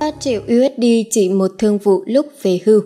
3 triệu USD chỉ một thương vụ lúc về hưu.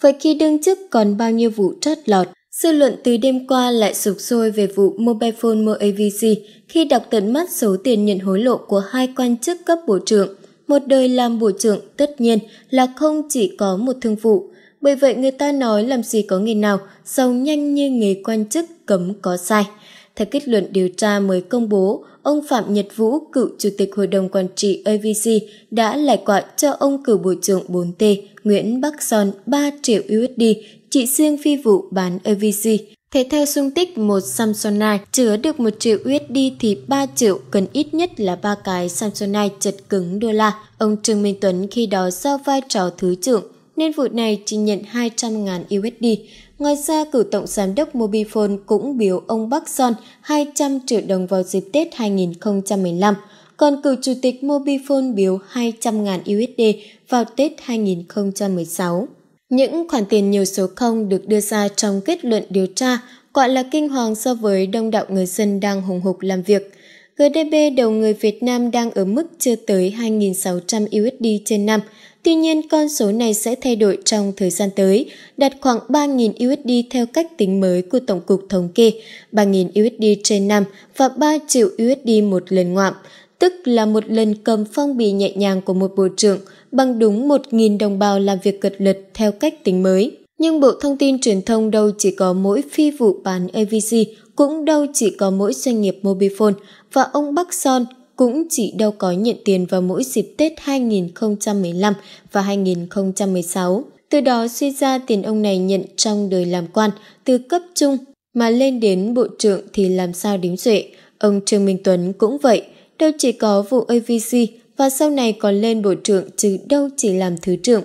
Vậy khi đương chức còn bao nhiêu vụ trót lọt? Dư luận từ đêm qua lại sụp sôi về vụ Mobile Phone MoAVC khi đọc tận mắt số tiền nhận hối lộ của hai quan chức cấp bộ trưởng. Một đời làm bộ trưởng tất nhiên là không chỉ có một thương vụ. Bởi vậy người ta nói làm gì có nghề nào giàu nhanh như nghề quan chức cấm có sai. Theo kết luận điều tra mới công bố, ông Phạm Nhật Vũ, cựu chủ tịch hội đồng quản trị AVC, đã lại quạ cho ông cựu bộ trưởng 4T Nguyễn Bắc Son 3 triệu USD trị riêng phi vụ bán AVC. Thế theo xung tích một Samsonite chứa được 1 triệu USD thì 3 triệu cần ít nhất là ba cái Samsonite chật cứng đô la. Ông Trương Minh Tuấn khi đó giao vai trò thứ trưởng nên vụ này chỉ nhận 200.000 USD. Ngoài ra, cựu tổng giám đốc Mobifone cũng biểu ông Bắc Son 200 triệu đồng vào dịp Tết 2015, còn cựu chủ tịch Mobifone biếu 200.000 USD vào Tết 2016. Những khoản tiền nhiều số không được đưa ra trong kết luận điều tra gọi là kinh hoàng so với đông đảo người dân đang hùng hục làm việc. GDP đầu người Việt Nam đang ở mức chưa tới 2.600 USD trên năm, Tuy nhiên, con số này sẽ thay đổi trong thời gian tới, đạt khoảng 3.000 USD theo cách tính mới của Tổng cục Thống kê, 3.000 USD trên năm và 3 triệu USD một lần ngoạm, tức là một lần cầm phong bì nhẹ nhàng của một bộ trưởng bằng đúng 1.000 đồng bào làm việc cật lực theo cách tính mới. Nhưng Bộ Thông tin Truyền thông đâu chỉ có mỗi phi vụ bán AVC, cũng đâu chỉ có mỗi doanh nghiệp Mobifone, và ông Bắc Son, cũng chỉ đâu có nhận tiền vào mỗi dịp Tết 2015 và 2016. Từ đó suy ra tiền ông này nhận trong đời làm quan, từ cấp trung mà lên đến bộ trưởng thì làm sao đếm xuể. Ông Trương Minh Tuấn cũng vậy, đâu chỉ có vụ AVC và sau này còn lên bộ trưởng chứ đâu chỉ làm thứ trưởng.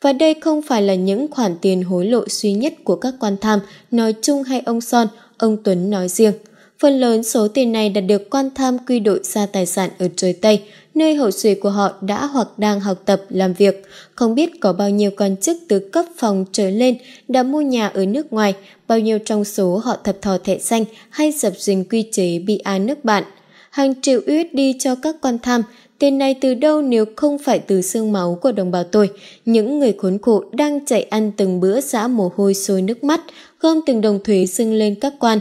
Và đây không phải là những khoản tiền hối lộ duy nhất của các quan tham nói chung hay ông Son, ông Tuấn nói riêng – Phần lớn số tiền này đã được quan tham quy đổi ra tài sản ở trời Tây, nơi hậu suy của họ đã hoặc đang học tập, làm việc. Không biết có bao nhiêu quan chức từ cấp phòng trở lên đã mua nhà ở nước ngoài, bao nhiêu trong số họ thập thò thẻ xanh hay dập dình quy chế bị án nước bạn. Hàng triệu USD cho các quan tham, tiền này từ đâu nếu không phải từ xương máu của đồng bào tôi, những người khốn khổ đang chạy ăn từng bữa xã mồ hôi sôi nước mắt, gom từng đồng thuế xưng lên các quan.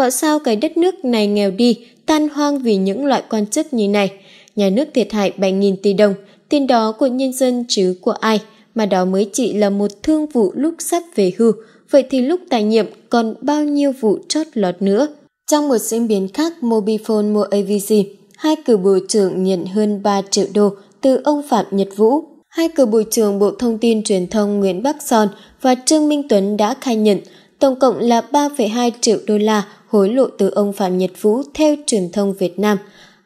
Bảo sao cái đất nước này nghèo đi, tan hoang vì những loại quan chức như này. Nhà nước thiệt hại 7.000 tỷ đồng, tiền đó của nhân dân chứ của ai, mà đó mới chỉ là một thương vụ lúc sắp về hưu, vậy thì lúc tài nhiệm còn bao nhiêu vụ chót lọt nữa. Trong một diễn biến khác, Mobifone mua AVG, hai cử bộ trưởng nhận hơn 3 triệu đô từ ông Phạm Nhật Vũ. Hai cử bộ trưởng Bộ Thông tin Truyền thông Nguyễn Bắc Son và Trương Minh Tuấn đã khai nhận tổng cộng là 3,2 triệu đô la hối lộ từ ông Phạm Nhật Vũ theo truyền thông Việt Nam.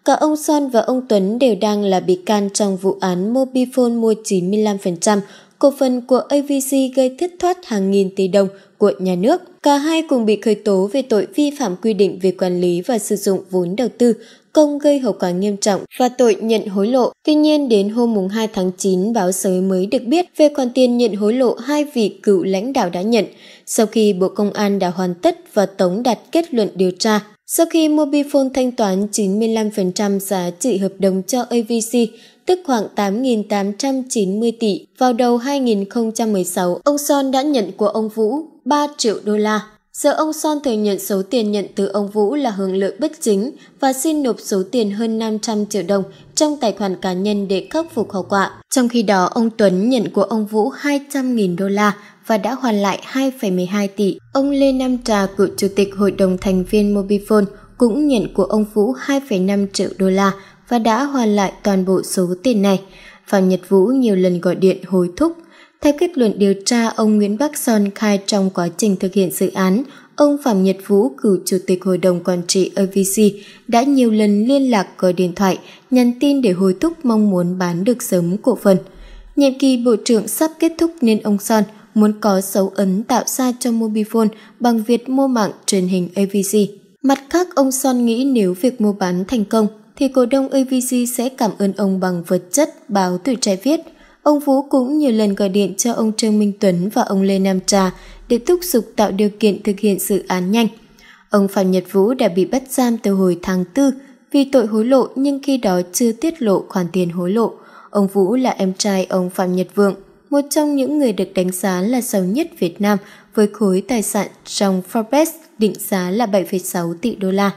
Cả ông Son và ông Tuấn đều đang là bị can trong vụ án Mobifone mua 95% cổ phần của AVC gây thất thoát hàng nghìn tỷ đồng của nhà nước. Cả hai cùng bị khởi tố về tội vi phạm quy định về quản lý và sử dụng vốn đầu tư công gây hậu quả nghiêm trọng và tội nhận hối lộ. Tuy nhiên, đến hôm mùng 2 tháng 9, báo giới mới được biết về khoản tiền nhận hối lộ hai vị cựu lãnh đạo đã nhận, sau khi Bộ Công an đã hoàn tất và tống đạt kết luận điều tra. Sau khi Mobifone thanh toán 95% giá trị hợp đồng cho AVC, tức khoảng 8.890 tỷ vào đầu 2016, ông Son đã nhận của ông Vũ 3 triệu đô la. Giờ ông Son thừa nhận số tiền nhận từ ông Vũ là hưởng lợi bất chính và xin nộp số tiền hơn 500 triệu đồng trong tài khoản cá nhân để khắc phục hậu quả. Trong khi đó, ông Tuấn nhận của ông Vũ 200.000 đô la và đã hoàn lại 2,12 tỷ. Ông Lê Nam Trà, cựu chủ tịch hội đồng thành viên Mobifone, cũng nhận của ông Vũ 2,5 triệu đô la và đã hoàn lại toàn bộ số tiền này. Phạm Nhật Vũ nhiều lần gọi điện hối thúc theo kết luận điều tra, ông Nguyễn Bắc Son khai trong quá trình thực hiện dự án, ông Phạm Nhật Vũ, cựu chủ tịch hội đồng quản trị OVC, đã nhiều lần liên lạc gọi điện thoại, nhắn tin để hối thúc mong muốn bán được sớm cổ phần. Nhiệm kỳ bộ trưởng sắp kết thúc nên ông Son muốn có dấu ấn tạo ra cho Mobifone bằng việc mua mạng truyền hình AVC. Mặt khác, ông Son nghĩ nếu việc mua bán thành công, thì cổ đông AVC sẽ cảm ơn ông bằng vật chất báo tuổi trẻ viết – Ông vũ cũng nhiều lần gọi điện cho ông Trương Minh Tuấn và ông Lê Nam Trà để thúc giục tạo điều kiện thực hiện dự án nhanh. Ông Phạm Nhật Vũ đã bị bắt giam từ hồi tháng 4 vì tội hối lộ nhưng khi đó chưa tiết lộ khoản tiền hối lộ. Ông Vũ là em trai ông Phạm Nhật Vượng, một trong những người được đánh giá là giàu nhất Việt Nam với khối tài sản trong Forbes định giá là 7,6 tỷ đô la.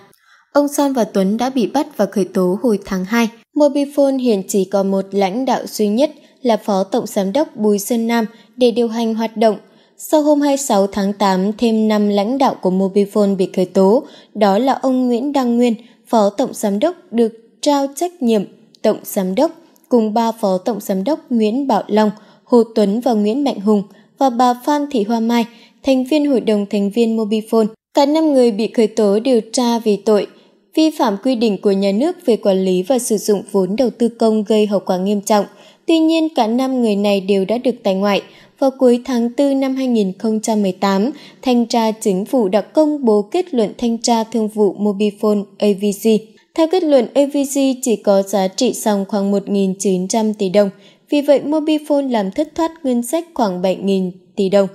Ông Son và Tuấn đã bị bắt và khởi tố hồi tháng 2. Mobifone hiện chỉ có một lãnh đạo duy nhất – là Phó Tổng Giám đốc Bùi Sơn Nam để điều hành hoạt động. Sau hôm 26 tháng 8, thêm 5 lãnh đạo của Mobifone bị khởi tố, đó là ông Nguyễn Đăng Nguyên, Phó Tổng Giám đốc được trao trách nhiệm Tổng Giám đốc, cùng ba Phó Tổng Giám đốc Nguyễn Bảo Long, Hồ Tuấn và Nguyễn Mạnh Hùng và bà Phan Thị Hoa Mai, thành viên Hội đồng thành viên Mobifone. Cả 5 người bị khởi tố điều tra vì tội vi phạm quy định của nhà nước về quản lý và sử dụng vốn đầu tư công gây hậu quả nghiêm trọng, Tuy nhiên, cả năm người này đều đã được tại ngoại. Vào cuối tháng 4 năm 2018, Thanh tra Chính phủ đã công bố kết luận thanh tra thương vụ Mobifone AVC. Theo kết luận, AVC chỉ có giá trị sòng khoảng 1.900 tỷ đồng, vì vậy Mobifone làm thất thoát ngân sách khoảng 7.000 tỷ đồng.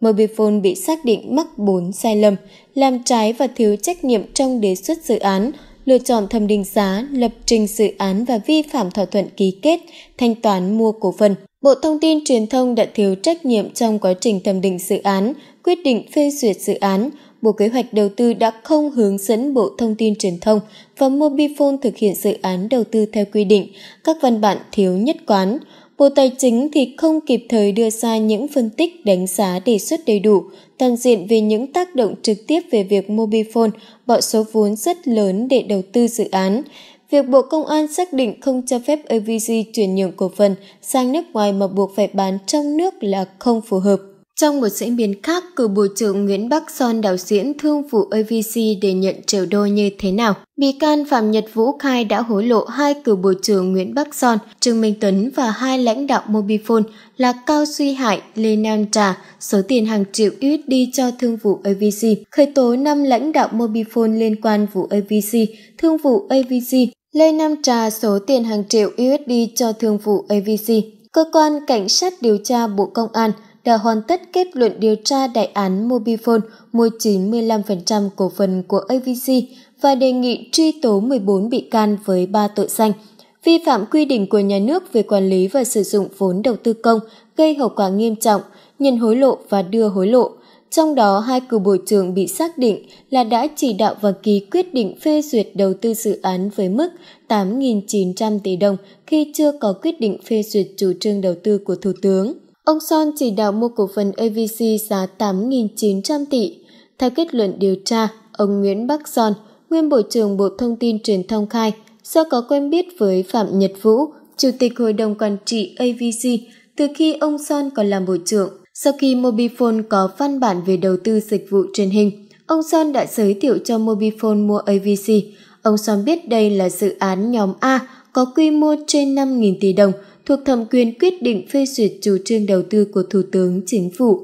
Mobifone bị xác định mắc 4 sai lầm, làm trái và thiếu trách nhiệm trong đề xuất dự án – lựa chọn thẩm định giá, lập trình dự án và vi phạm thỏa thuận ký kết, thanh toán mua cổ phần. Bộ Thông tin Truyền thông đã thiếu trách nhiệm trong quá trình thẩm định dự án, quyết định phê duyệt dự án. Bộ Kế hoạch Đầu tư đã không hướng dẫn Bộ Thông tin Truyền thông và Mobifone thực hiện dự án đầu tư theo quy định, các văn bản thiếu nhất quán. Bộ Tài chính thì không kịp thời đưa ra những phân tích đánh giá đề xuất đầy đủ, toàn diện về những tác động trực tiếp về việc Mobifone bỏ số vốn rất lớn để đầu tư dự án. Việc Bộ Công an xác định không cho phép AVG chuyển nhượng cổ phần sang nước ngoài mà buộc phải bán trong nước là không phù hợp. Trong một diễn biến khác, cựu Bộ trưởng Nguyễn Bắc Son đạo diễn thương vụ AVC để nhận triệu đô như thế nào? Bị can Phạm Nhật Vũ khai đã hối lộ hai cựu Bộ trưởng Nguyễn Bắc Son, Trương Minh Tuấn và hai lãnh đạo Mobifone là Cao Suy Hải, Lê Nam Trà số tiền hàng triệu USD cho thương vụ AVC. Khởi tố năm lãnh đạo Mobifone liên quan vụ AVC, thương vụ AVC, Lê Nam Trà số tiền hàng triệu USD cho thương vụ AVC cơ quan cảnh sát điều tra Bộ Công an đã hoàn tất kết luận điều tra đại án Mobifone mua 95% cổ phần của AVC và đề nghị truy tố 14 bị can với 3 tội danh vi phạm quy định của nhà nước về quản lý và sử dụng vốn đầu tư công gây hậu quả nghiêm trọng, nhận hối lộ và đưa hối lộ. Trong đó, hai cựu bộ trưởng bị xác định là đã chỉ đạo và ký quyết định phê duyệt đầu tư dự án với mức 8.900 tỷ đồng khi chưa có quyết định phê duyệt chủ trương đầu tư của Thủ tướng. Ông Son chỉ đạo mua cổ phần AVC giá 8.900 tỷ. Theo kết luận điều tra, ông Nguyễn Bắc Son, nguyên Bộ trưởng Bộ Thông tin Truyền thông khai, do có quen biết với Phạm Nhật Vũ, Chủ tịch Hội đồng Quản trị AVC, từ khi ông Son còn làm Bộ trưởng. Sau khi Mobifone có văn bản về đầu tư dịch vụ truyền hình, ông Son đã giới thiệu cho Mobifone mua AVC. Ông Son biết đây là dự án nhóm A có quy mô trên 5.000 tỷ đồng, thuộc thẩm quyền quyết định phê duyệt chủ trương đầu tư của Thủ tướng Chính phủ.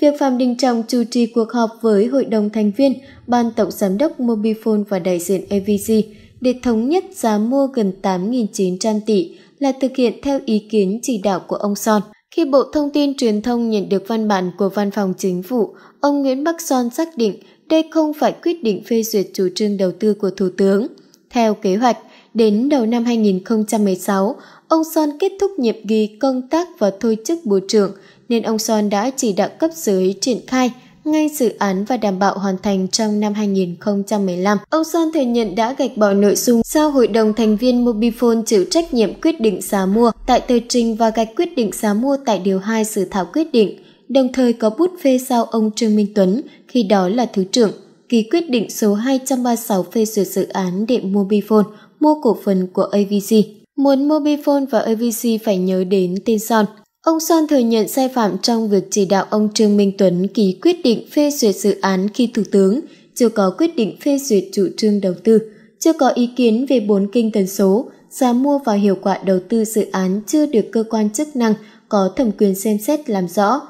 Việc Phạm Đình Trọng chủ trì cuộc họp với Hội đồng thành viên, Ban Tổng Giám đốc Mobifone và đại diện EVC để thống nhất giá mua gần 8.900 tỷ là thực hiện theo ý kiến chỉ đạo của ông Son. Khi Bộ Thông tin Truyền thông nhận được văn bản của Văn phòng Chính phủ, ông Nguyễn Bắc Son xác định đây không phải quyết định phê duyệt chủ trương đầu tư của Thủ tướng. Theo kế hoạch, đến đầu năm 2016, Ông Son kết thúc nhiệm kỳ công tác và thôi chức bộ trưởng, nên ông Son đã chỉ đạo cấp dưới triển khai ngay dự án và đảm bảo hoàn thành trong năm 2015. Ông Son thừa nhận đã gạch bỏ nội dung giao hội đồng thành viên Mobifone chịu trách nhiệm quyết định giá mua tại tờ trình và gạch quyết định giá mua tại điều 2 dự thảo quyết định, đồng thời có bút phê sau ông Trương Minh Tuấn, khi đó là Thứ trưởng, ký quyết định số 236 phê duyệt dự án để Mobifone mua cổ phần của AVC muốn Mobifone và AVC phải nhớ đến tên Son. Ông Son thừa nhận sai phạm trong việc chỉ đạo ông Trương Minh Tuấn ký quyết định phê duyệt dự án khi Thủ tướng chưa có quyết định phê duyệt chủ trương đầu tư, chưa có ý kiến về bốn kinh tần số, giá mua và hiệu quả đầu tư dự án chưa được cơ quan chức năng có thẩm quyền xem xét làm rõ.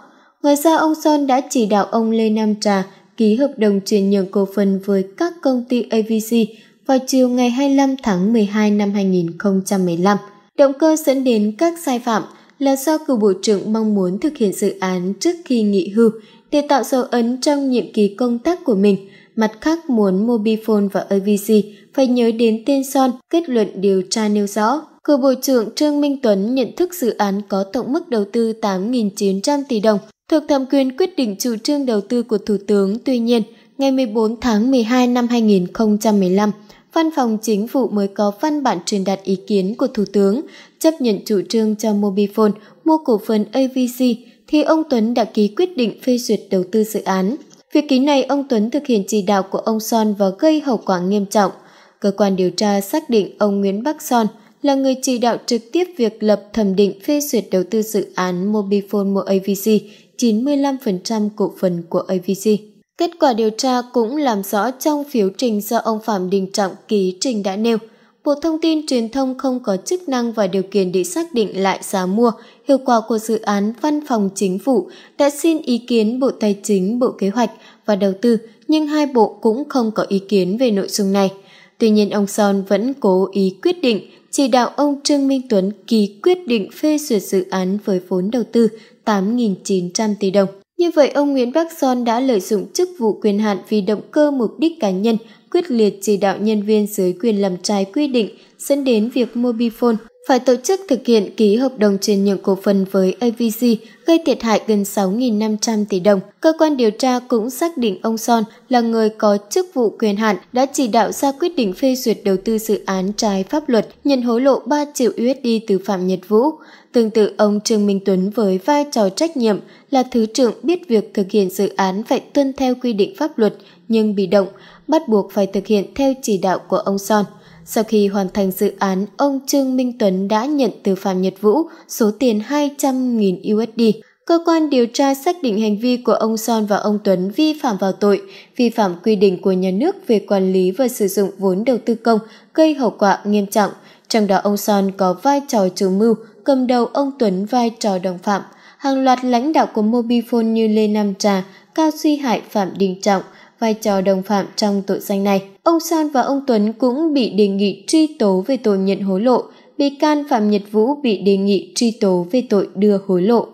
Ngoài ra, ông Son đã chỉ đạo ông Lê Nam Trà ký hợp đồng chuyển nhượng cổ phần với các công ty AVC vào chiều ngày 25 tháng 12 năm 2015. Động cơ dẫn đến các sai phạm là do cựu Bộ trưởng mong muốn thực hiện dự án trước khi nghỉ hưu để tạo dấu ấn trong nhiệm kỳ công tác của mình. Mặt khác muốn Mobifone và AVC phải nhớ đến tên Son, kết luận điều tra nêu rõ. Cựu Bộ trưởng Trương Minh Tuấn nhận thức dự án có tổng mức đầu tư 8.900 tỷ đồng, thuộc thẩm quyền quyết định chủ trương đầu tư của Thủ tướng. Tuy nhiên, ngày 14 tháng 12 năm 2015, Văn phòng Chính phủ mới có văn bản truyền đạt ý kiến của Thủ tướng chấp nhận chủ trương cho Mobifone mua cổ phần AVC thì ông Tuấn đã ký quyết định phê duyệt đầu tư dự án. Việc ký này ông Tuấn thực hiện chỉ đạo của ông Son và gây hậu quả nghiêm trọng. Cơ quan điều tra xác định ông Nguyễn Bắc Son là người chỉ đạo trực tiếp việc lập thẩm định phê duyệt đầu tư dự án Mobifone mua AVC 95% cổ phần của AVC. Kết quả điều tra cũng làm rõ trong phiếu trình do ông Phạm Đình Trọng ký trình đã nêu, Bộ Thông tin Truyền thông không có chức năng và điều kiện để xác định lại giá mua, hiệu quả của dự án Văn phòng Chính phủ đã xin ý kiến Bộ Tài chính, Bộ Kế hoạch và Đầu tư, nhưng hai bộ cũng không có ý kiến về nội dung này. Tuy nhiên ông Son vẫn cố ý quyết định chỉ đạo ông Trương Minh Tuấn ký quyết định phê duyệt dự án với vốn đầu tư 8.900 tỷ đồng. Như vậy ông Nguyễn Bắc Son đã lợi dụng chức vụ quyền hạn vì động cơ mục đích cá nhân, quyết liệt chỉ đạo nhân viên dưới quyền làm trái quy định, dẫn đến việc Mobifone phải tổ chức thực hiện ký hợp đồng chuyển nhượng cổ phần với avc gây thiệt hại gần 6.500 tỷ đồng. Cơ quan điều tra cũng xác định ông Son là người có chức vụ quyền hạn đã chỉ đạo ra quyết định phê duyệt đầu tư dự án trái pháp luật nhận hối lộ 3 triệu USD từ Phạm Nhật Vũ. Tương tự ông Trương Minh Tuấn với vai trò trách nhiệm là thứ trưởng biết việc thực hiện dự án phải tuân theo quy định pháp luật nhưng bị động, bắt buộc phải thực hiện theo chỉ đạo của ông Son. Sau khi hoàn thành dự án, ông Trương Minh Tuấn đã nhận từ Phạm Nhật Vũ số tiền 200.000 USD. Cơ quan điều tra xác định hành vi của ông Son và ông Tuấn vi phạm vào tội, vi phạm quy định của nhà nước về quản lý và sử dụng vốn đầu tư công gây hậu quả nghiêm trọng, trong đó ông Son có vai trò chủ mưu, cầm đầu ông Tuấn vai trò đồng phạm, hàng loạt lãnh đạo của Mobifone như Lê Nam Trà, Cao Duy Hải, Phạm Đình Trọng, vai trò đồng phạm trong tội danh này. Ông Son và ông Tuấn cũng bị đề nghị truy tố về tội nhận hối lộ, bị can Phạm Nhật Vũ bị đề nghị truy tố về tội đưa hối lộ.